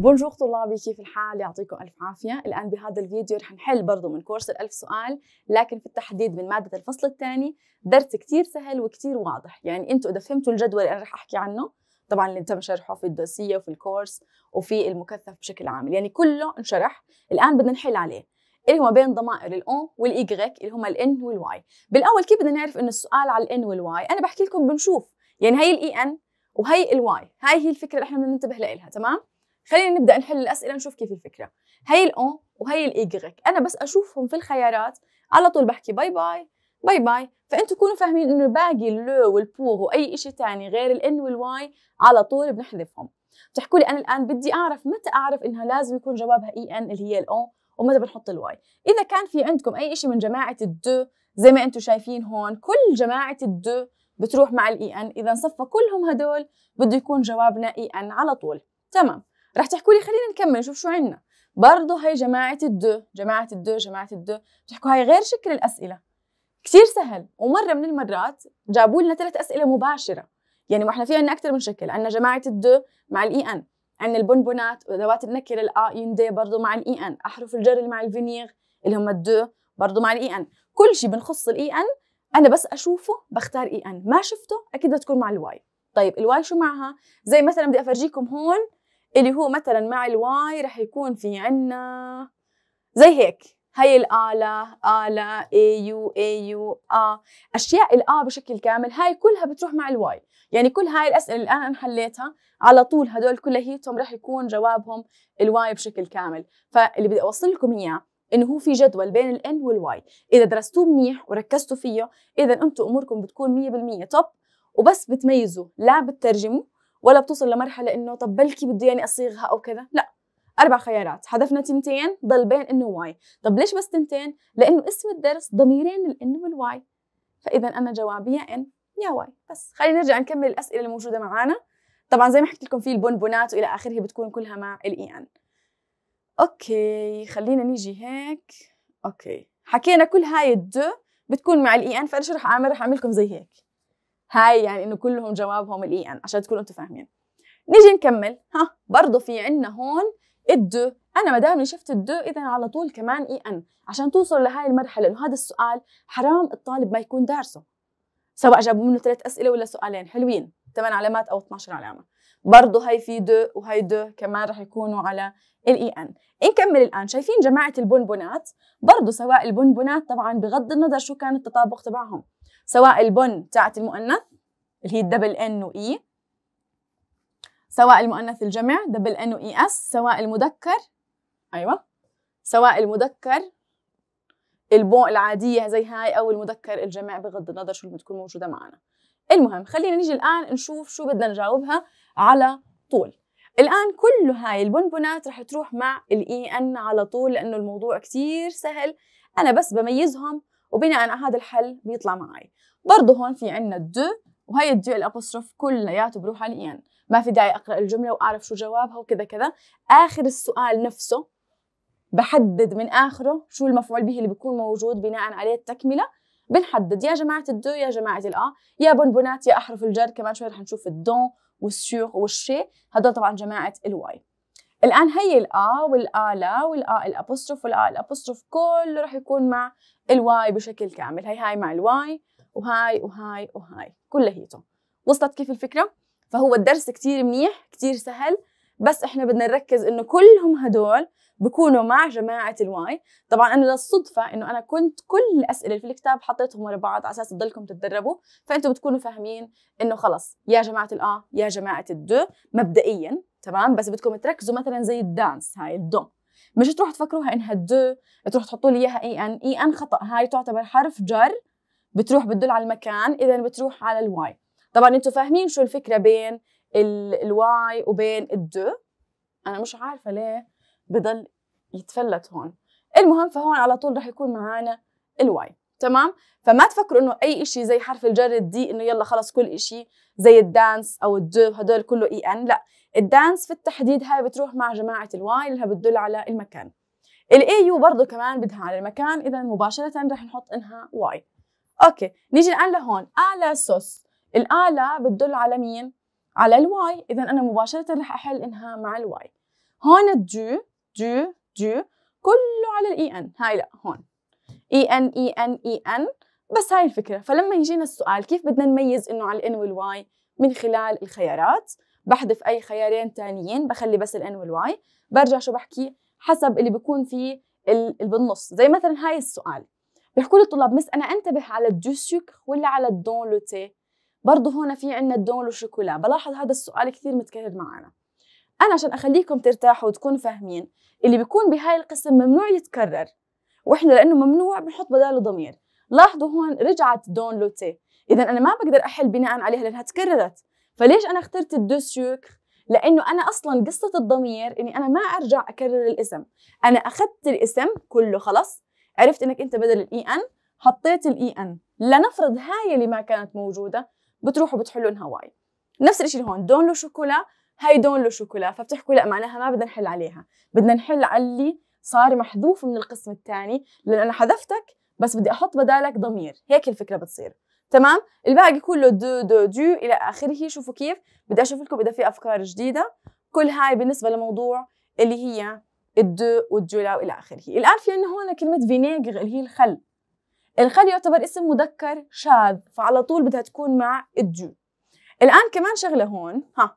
بونجور طلابي كيف الحال يعطيكم ألف عافية الآن بهذا الفيديو رح نحل برضه من كورس الألف سؤال لكن في التحديد من مادة الفصل الثاني درس كثير سهل وكثير واضح يعني انتم إذا فهمتوا الجدول اللي أنا رح أحكي عنه طبعا اللي تم شرحه في الدوسيه وفي الكورس وفي المكثف بشكل عام يعني كله انشرح الآن بدنا نحل عليه اللي هو بين ضمائر الاو والايغريك اللي هما الان والواي بالاول كيف بدنا نعرف انه السؤال على الان والواي انا بحكي لكم بنشوف يعني هي الاي ان e وهي الواي هاي هي الفكره اللي احنا بدنا ننتبه لها تمام خلينا نبدا نحل الاسئله نشوف كيف الفكره هي الاون وهي الايغريك انا بس اشوفهم في الخيارات على طول بحكي باي باي باي باي فانتم كونوا فاهمين انه باقي اللو والبور واي شيء ثاني غير الان والواي على طول بنحذفهم بتحكوا لي انا الان بدي اعرف متى اعرف انها لازم يكون جوابها اي ان اللي هي الاون ومتى بنحط الواي اذا كان في عندكم اي شيء من جماعه الدو زي ما انتم شايفين هون كل جماعه الدو بتروح مع الاي ان اذا صفى كلهم هدول بده يكون جوابنا اي ان على طول تمام رح تحكوا لي خلينا نكمل نشوف شو عندنا برضه هي جماعة الدو جماعة الدو جماعة الدو بتحكوا هاي غير شكل الأسئلة كثير سهل ومرة من المرات جابوا لنا ثلاث أسئلة مباشرة يعني ما احنا في عندنا أكثر من شكل عندنا جماعة الدو مع الإي إن عندنا البونبونات وأدوات النكرة الآ دي برضه مع الإي إن أحرف الجر مع الفينيغ اللي هم الدو برضه مع الإي إن كل شيء بنخص الإي إن أنا بس أشوفه بختار إي إن ما شفته أكيد بتكون مع الواي طيب الواي شو معها؟ زي مثلا بدي أفرجيكم هون اللي هو مثلا مع الواي رح يكون في عنا زي هيك هي الآلة آلة اي يو آ أشياء الآ بشكل كامل هاي كلها بتروح مع الواي يعني كل هاي الأسئلة اللي الآن أنا حليتها على طول هدول كلهيتهم رح يكون جوابهم الواي بشكل كامل فاللي بدي أوصل لكم إياه انه هو في جدول بين الان والواي اذا درستوه منيح وركزتوا فيه اذا انتم اموركم بتكون 100% توب وبس بتميزوا لا بتترجموا ولا بتوصل لمرحله انه طب بلكي بده يعني اصيغها او كذا لا اربع خيارات حذفنا تنتين ضل بين انه واي طب ليش بس تنتين لانه اسم الدرس ضميرين الان والواي فاذا انا جوابي يا ان يا واي بس خلينا نرجع نكمل الاسئله الموجوده معانا، طبعا زي ما حكيت لكم في البونبونات والى اخره بتكون كلها مع الاي ان اوكي خلينا نيجي هيك اوكي حكينا كل هاي الدو بتكون مع الاي ان فانا شو رح اعمل رح اعمل لكم زي هيك هاي يعني انه كلهم جوابهم الاي ان عشان تكونوا انتم فاهمين نيجي نكمل ها برضه في عندنا هون الدو انا ما دام شفت الدو اذا على طول كمان اي ان عشان توصل لهي المرحله انه هذا السؤال حرام الطالب ما يكون دارسه سواء جابوا منه ثلاث اسئله ولا سؤالين حلوين 8 علامات او 12 علامه برضه هاي في دو وهي دو كمان رح يكونوا على الاي ان نكمل الان شايفين جماعه البونبونات برضه سواء البونبونات طبعا بغض النظر شو كان التطابق تبعهم سواء البن تاعت المؤنث اللي هي الدبل ان واي سواء المؤنث الجمع دبل ان واي اس سواء المذكر ايوه سواء المذكر البون العادية زي هاي أو المذكر الجمع بغض النظر شو اللي بتكون موجودة معنا المهم خلينا نيجي الآن نشوف شو بدنا نجاوبها على طول الآن كل هاي البنبونات رح تروح مع الإي أن e على طول لأنه الموضوع كتير سهل أنا بس بميزهم وبناء على هذا الحل بيطلع معي برضه هون في عنا دو وهي الدو الابوستروف كلياته بروح على الايان ما في داعي اقرا الجمله واعرف شو جوابها وكذا كذا اخر السؤال نفسه بحدد من اخره شو المفعول به اللي بيكون موجود بناء عليه التكمله بنحدد يا جماعه الدو يا جماعه الا يا بونبونات يا احرف الجر كمان شوي رح نشوف الدون والسيغ والشي هدول طبعا جماعه الواي الان هي الا لا والا الابوستروف والا الابوستروف كله رح يكون مع الواي بشكل كامل هي هاي مع الواي وهاي وهاي وهاي كلهيته وصلت كيف الفكره فهو الدرس كتير منيح كتير سهل بس احنا بدنا نركز انه كلهم هدول بكونوا مع جماعة الواي طبعا انا للصدفة انه انا كنت كل الاسئلة اللي في الكتاب حطيتهم ورا بعض على اساس تضلكم تتدربوا فانتم بتكونوا فاهمين انه خلص يا جماعة الاه يا جماعة الدو مبدئيا تمام بس بدكم تركزوا مثلا زي الدانس هاي الدو مش تروح تفكروها انها الدو تروح تحطوا لي اياها اي ان اي ان خطا هاي تعتبر حرف جر بتروح بتدل على المكان اذا بتروح على الواي طبعا انتم فاهمين شو الفكره بين الواي وبين الدو انا مش عارفه ليه بضل يتفلت هون المهم فهون على طول رح يكون معانا الواي تمام فما تفكروا انه اي شيء زي حرف الجر الدي انه يلا خلص كل شيء زي الدانس او الدو هدول كله اي e ان لا الدانس في التحديد هاي بتروح مع جماعه الواي اللي بتدل على المكان الاي يو برضه كمان بدها على المكان اذا مباشره رح نحط انها واي اوكي نيجي الان لهون الا سوس الالا بتدل على مين على الواي اذا انا مباشره رح احل انها مع الواي هون دو دو دو كله على الاي ان e هاي لا هون اي ان اي ان اي ان بس هاي الفكره فلما يجينا السؤال كيف بدنا نميز انه على الان والواي من خلال الخيارات بحذف اي خيارين تانيين بخلي بس الان والواي برجع شو بحكي حسب اللي بكون فيه بالنص زي مثلا هاي السؤال بيحكوا لي الطلاب مس انا انتبه على الدو سكر ولا على الدون لو تي برضه هون في عندنا الدون لو شوكولا بلاحظ هذا السؤال كثير متكرر معنا انا عشان اخليكم ترتاحوا وتكونوا فاهمين اللي بيكون بهاي القسم ممنوع يتكرر واحنا لانه ممنوع بنحط بداله ضمير لاحظوا هون رجعت دون لو تي اذا انا ما بقدر احل بناء عليها لانها تكررت فليش انا اخترت الدو سوكر لانه انا اصلا قصه الضمير اني انا ما ارجع اكرر الاسم انا اخذت الاسم كله خلص عرفت انك انت بدل الاي ان e حطيت الاي ان e لنفرض هاي اللي ما كانت موجوده بتروحوا بتحلوا انها واي نفس الشيء هون دون له شوكولا هاي دون له شوكولا فبتحكوا لا معناها ما بدنا نحل عليها بدنا نحل على اللي صار محذوف من القسم الثاني لان انا حذفتك بس بدي احط بدالك ضمير هيك الفكره بتصير تمام الباقي كله دو دو دو الى اخره شوفوا كيف بدي اشوف لكم اذا في افكار جديده كل هاي بالنسبه لموضوع اللي هي الدو والجولا والى اخره الان في عندنا هون كلمه فينيجر اللي هي الخل الخل يعتبر اسم مذكر شاذ فعلى طول بدها تكون مع الدو الان كمان شغله هون ها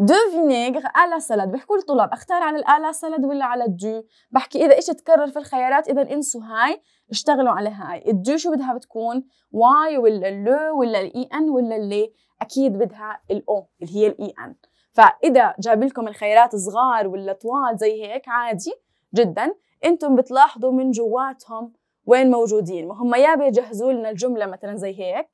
دو فينيغر الا سلد لي الطلاب اختار على الالا سلد ولا على الدو بحكي اذا ايش تكرر في الخيارات اذا انسوا هاي اشتغلوا على هاي الدو شو بدها بتكون واي ولا اللو ولا الاي ان ولا اللي اكيد بدها الاو اللي هي الاي ان فاذا جاب لكم الخيرات صغار ولا طوال زي هيك عادي جدا انتم بتلاحظوا من جواتهم وين موجودين ما هم يا بيجهزوا لنا الجمله مثلا زي هيك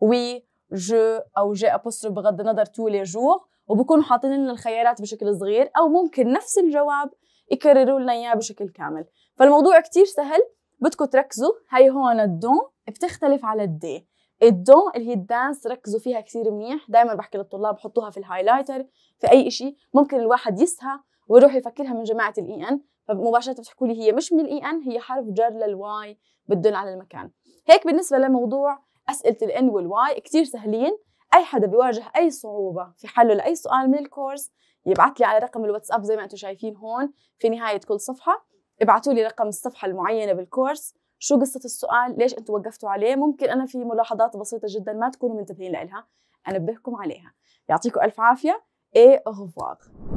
وي جو او جي ابوستروف بغض النظر تو لي جور وبكونوا حاطين لنا الخيارات بشكل صغير او ممكن نفس الجواب يكرروا لنا اياه بشكل كامل فالموضوع كتير سهل بدكم تركزوا هاي هون الدون بتختلف على الدي الدو اللي هي الدانس ركزوا فيها كثير منيح دائما بحكي للطلاب حطوها في الهايلايتر في اي شيء ممكن الواحد يسهى ويروح يفكرها من جماعه الاي ان e فمباشره بتحكوا لي هي مش من الاي ان e هي حرف جر للواي بتدل على المكان هيك بالنسبه لموضوع اسئله الان والواي كثير سهلين اي حدا بيواجه اي صعوبه في حله لاي سؤال من الكورس يبعث لي على رقم الواتساب زي ما انتم شايفين هون في نهايه كل صفحه ابعثوا لي رقم الصفحه المعينه بالكورس شو قصه السؤال ليش انتم وقفتوا عليه ممكن انا في ملاحظات بسيطه جدا ما تكونوا منتبهين لها انبهكم عليها يعطيكم الف عافيه ايه غفواغ